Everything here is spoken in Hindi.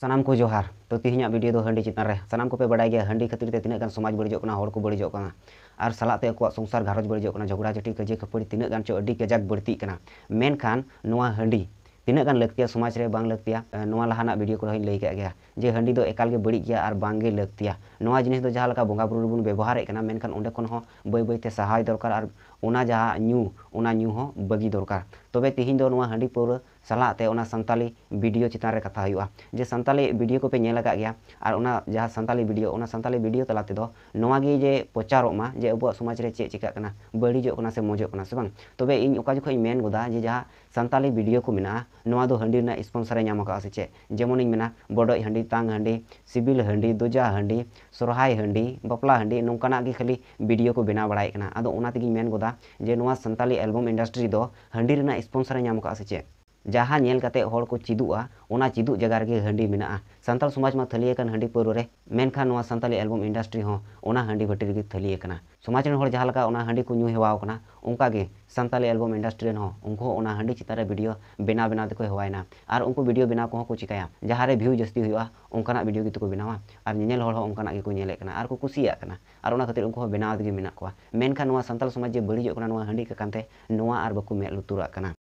सामान को जोहार तो तीन वीडियो दो हंडी चितान रे सानाम को पे बड़ा गया हंडी खातिर ते तीना समाज बड़िजो हर को बड़िजो और सलाते संसार घारज बड़िजो झगड़ा झाटी कजे खपड़ी तीन गान चो कजाक बड़ती कना मेनखान नवा हंडी तीना गान है समाज में बांग लगती है लहाना वीडियो को लई के गया जे हाँ दो एकाल बड़ी गया और बांगे लगती है जिनिस दो जहां बुरु बुन व्यवहार कना मेनखान ओंडे खन हो सहाय दरकार और जहाँ न्यू ओना न्यू बगी दरकार तब तो तेहन दो नवा पौरा ᱥᱟᱞᱟᱜ ᱛᱮ ᱚᱱᱟ ᱥᱟᱱᱛᱟᱞᱤ ᱵᱷᱤᱰᱤᱭᱳ ᱪᱮᱛᱟᱱ ᱨᱮ ᱠᱟᱛᱷᱟ ᱦᱩᱭᱩᱜᱼᱟ ᱡᱮ ᱥᱟᱱᱛᱟᱞᱤ ᱵᱷᱤᱰᱤᱭᱳ ᱠᱚᱯᱮ ᱧᱮᱞ ᱟᱠᱟᱫ ᱜᱮᱭᱟ ᱟᱨ ᱚᱱᱟ ᱡᱟᱦᱟᱸ ᱥᱟᱱᱛᱟᱞᱤ ᱵᱷᱤᱰᱤᱭᱳ ᱚᱱᱟ ᱥᱟᱱᱛᱟᱞᱤ ᱵᱷᱤᱰᱤᱭᱳ ᱛᱟᱞᱟ ᱛᱮᱫᱚ ᱱᱚᱣᱟ ᱜᱮ ᱡᱮ ᱯᱨᱚᱪᱟᱨᱚᱜ ᱢᱟ ᱡᱮ ᱟᱵᱚᱣᱟᱜ ᱥᱚᱢᱟᱡᱽ ᱨᱮ ᱪᱮᱫ ᱪᱤᱠᱟᱹᱜ ᱠᱟᱱᱟ ᱵᱟᱹᱲᱤᱡᱚᱜ ᱠᱟᱱᱟ ᱥᱮ ᱢᱚᱡᱚᱜ ᱠᱟᱱᱟ ᱥᱮ ᱵᱟᱝ ᱛᱚᱵᱮ ᱤᱧ ᱚᱠᱟ ᱡᱚᱠᱷᱚᱱ ᱤᱧ ᱢᱮᱱ ᱜᱚᱫᱟ ᱡᱮ ᱡᱟᱦᱟᱸ ᱥᱟᱱᱛᱟᱞᱤ ᱵᱷᱤᱰᱤᱭᱳ ᱠᱚ ᱢᱮᱱᱟᱜᱼᱟ ᱱᱚᱣᱟ ᱫᱚ ᱦᱟᱺᱰᱤ ᱨᱮᱱᱟᱜ ᱥᱯᱚᱱᱥᱟᱨᱮ ᱧᱟᱢ ᱟᱠᱟᱫᱼᱟ ᱥᱮ ᱪᱮᱫ ᱡᱮᱢᱚᱱᱤᱧ ᱢᱮᱱᱟ ᱵᱚᱰᱚᱡ ᱦᱟᱺᱰᱤ ᱛᱟᱝ ᱦᱟᱺᱰᱤ ᱥᱤᱵᱤᱞ ᱦᱟᱺᱰᱤ ᱫᱚᱡᱟ ᱦᱟᱺᱰᱤ ᱥᱚᱨᱦᱟᱭ ᱦᱟᱺᱰᱤ ᱵᱟᱯᱞᱟ ᱦᱟᱺᱰᱤ ᱱᱚᱝᱠᱟᱱᱟᱜ ᱜᱮ ᱠᱷᱟᱹᱞᱤ ᱵᱷᱤᱰᱤᱭᱳ ᱠᱚ ᱵᱮᱱᱟᱣ ᱵᱟᱲᱟᱭᱮᱫ ᱠᱟᱱᱟ ᱟᱫᱚ ᱚᱱᱟ ᱛᱮᱜᱤᱧ ᱢᱮᱱ ᱜᱚᱫᱟ ᱡᱮ ᱱᱚᱣᱟ ᱥᱟᱱᱛᱟᱞᱤ ᱮᱞᱵᱟᱢ ᱤᱱᱰᱟᱥᱴᱨᱤ ᱫᱚ ᱦᱟᱺᱰᱤ ᱨᱮᱱᱟᱜ ᱥᱯᱚᱱᱥᱟᱨᱮ ᱧᱟᱢ ᱟᱠᱟᱫᱼᱟ ᱥᱮ ᱪᱮᱫ जहाँ नल को चुना चिदु जगार हाँ मे सानल समाज में थाली कर हाँ पुरुरे मेखान सानी एलबम इंडस्ट्री हाँ हाँ भाटी रही थाली समाज जहाँ हाँ को हेवा उनका सानी एलबम इंडस्ट्री उनको हाँ चितान भिडियो बना बना को हेवाना और उनको भिडियो बना को चिका जहाँ भ्यू जस्ती होना भिडियो को बनावा और नल उनका कुशियां और खातिर उनको बनाव मेखान सानल समाज जे बड़ी हाँ और बाको मेद लुतुरा